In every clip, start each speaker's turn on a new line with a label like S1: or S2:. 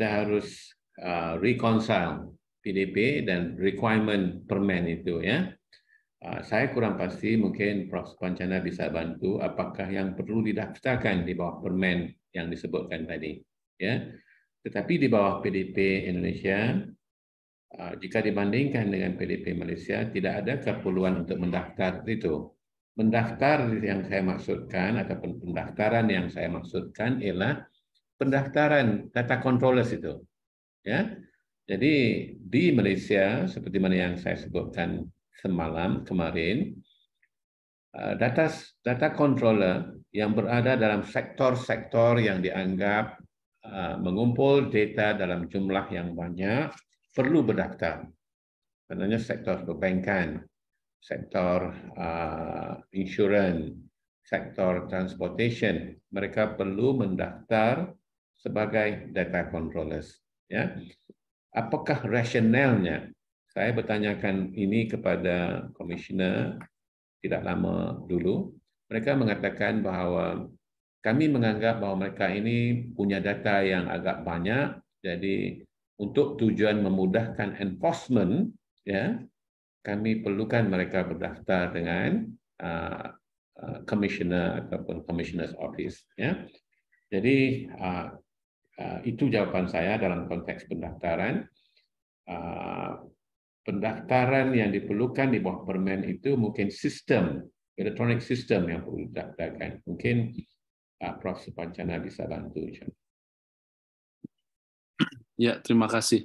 S1: kita harus uh, reconcile PDP dan requirement permen itu ya. Uh, saya kurang pasti mungkin Prof. Pancana bisa bantu apakah yang perlu didaftarkan di bawah permen yang disebutkan tadi ya. Tetapi di bawah PDP Indonesia uh, jika dibandingkan dengan PDP Malaysia tidak ada keperluan untuk mendaftar itu. Mendaftar yang saya maksudkan ataupun pendaftaran yang saya maksudkan ialah pendaftaran data controllers itu. Ya. Jadi di Malaysia seperti mana yang saya sebutkan semalam kemarin eh, data data controller yang berada dalam sektor-sektor yang dianggap eh, mengumpul data dalam jumlah yang banyak perlu berdaftar. Contohnya sektor perbankan, sektor uh, eh, insurans, sektor transportation, mereka perlu mendaftar sebagai data controllers. Ya. Apakah rasionalnya? Saya bertanyakan ini kepada komisioner tidak lama dulu. Mereka mengatakan bahawa kami menganggap bahawa mereka ini punya data yang agak banyak. Jadi untuk tujuan memudahkan enforcement, ya, kami perlukan mereka berdaftar dengan uh, uh, commissioner ataupun commissioner's office. Ya. Jadi uh, Eh, itu jawaban saya dalam konteks pendaftaran. Eh, pendaftaran yang diperlukan di bawah permen itu mungkin sistem, elektronik sistem yang perlu didaftarkan. Mungkin eh, Prof. Supancana bisa bantu.
S2: Ya, terima kasih.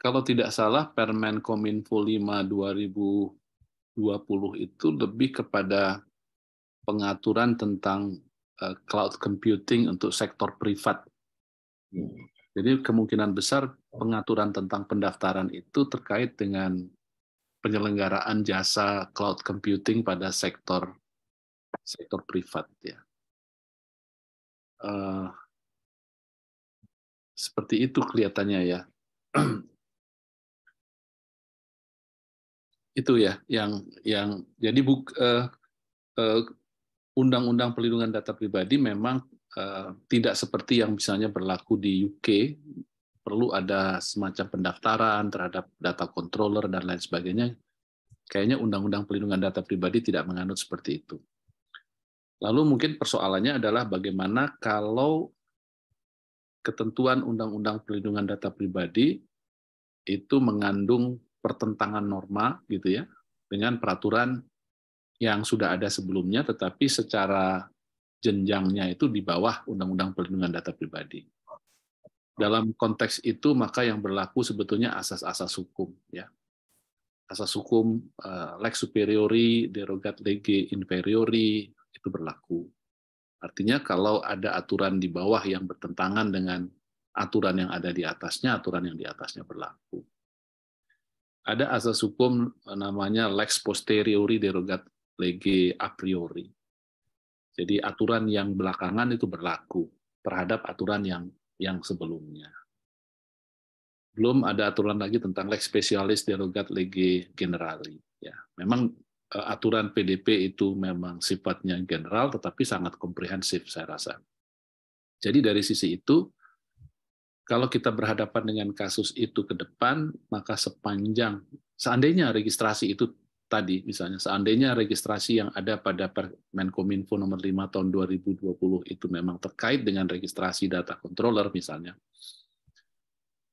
S2: Kalau tidak salah, Permen Kominfo 5 2020 itu lebih kepada pengaturan tentang cloud computing untuk sektor privat jadi kemungkinan besar pengaturan tentang pendaftaran itu terkait dengan penyelenggaraan jasa cloud computing pada sektor sektor privat ya. Uh, seperti itu kelihatannya ya. itu ya yang yang jadi buk, uh, uh, undang-undang perlindungan data pribadi memang Eh, tidak seperti yang misalnya berlaku di UK perlu ada semacam pendaftaran terhadap data controller dan lain sebagainya. Kayaknya undang-undang pelindungan data pribadi tidak menganut seperti itu. Lalu mungkin persoalannya adalah bagaimana kalau ketentuan undang-undang pelindungan data pribadi itu mengandung pertentangan norma gitu ya dengan peraturan yang sudah ada sebelumnya tetapi secara jenjangnya itu di bawah Undang-Undang Perlindungan Data Pribadi. Dalam konteks itu maka yang berlaku sebetulnya asas-asas hukum ya. Asas hukum uh, lex superiori, derogat lege inferiori itu berlaku. Artinya kalau ada aturan di bawah yang bertentangan dengan aturan yang ada di atasnya, aturan yang di atasnya berlaku. Ada asas hukum namanya lex posteriori derogat lege a priori jadi aturan yang belakangan itu berlaku terhadap aturan yang yang sebelumnya. Belum ada aturan lagi tentang lex specialis derogat lege generali. Ya, memang e, aturan PDP itu memang sifatnya general tetapi sangat komprehensif saya rasa. Jadi dari sisi itu kalau kita berhadapan dengan kasus itu ke depan maka sepanjang seandainya registrasi itu tadi misalnya seandainya registrasi yang ada pada Menkominfo nomor 5 tahun 2020 itu memang terkait dengan registrasi data controller misalnya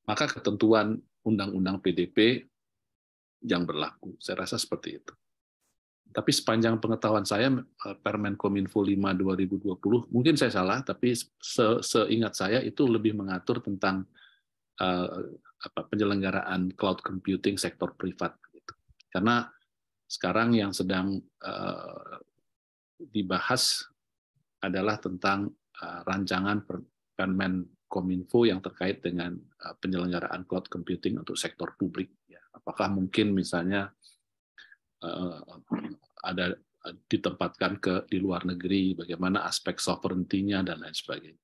S2: maka ketentuan undang-undang PDP yang berlaku saya rasa seperti itu tapi sepanjang pengetahuan saya Permen Kominfo 5 2020 mungkin saya salah tapi se seingat saya itu lebih mengatur tentang uh, apa, penyelenggaraan cloud computing sektor privat gitu. karena sekarang yang sedang eh, dibahas adalah tentang eh, rancangan Permen Kominfo yang terkait dengan eh, penyelenggaraan cloud computing untuk sektor publik. Ya. apakah mungkin misalnya ada ditempatkan ke di luar negeri, bagaimana aspek sovereignty-nya dan lain sebagainya.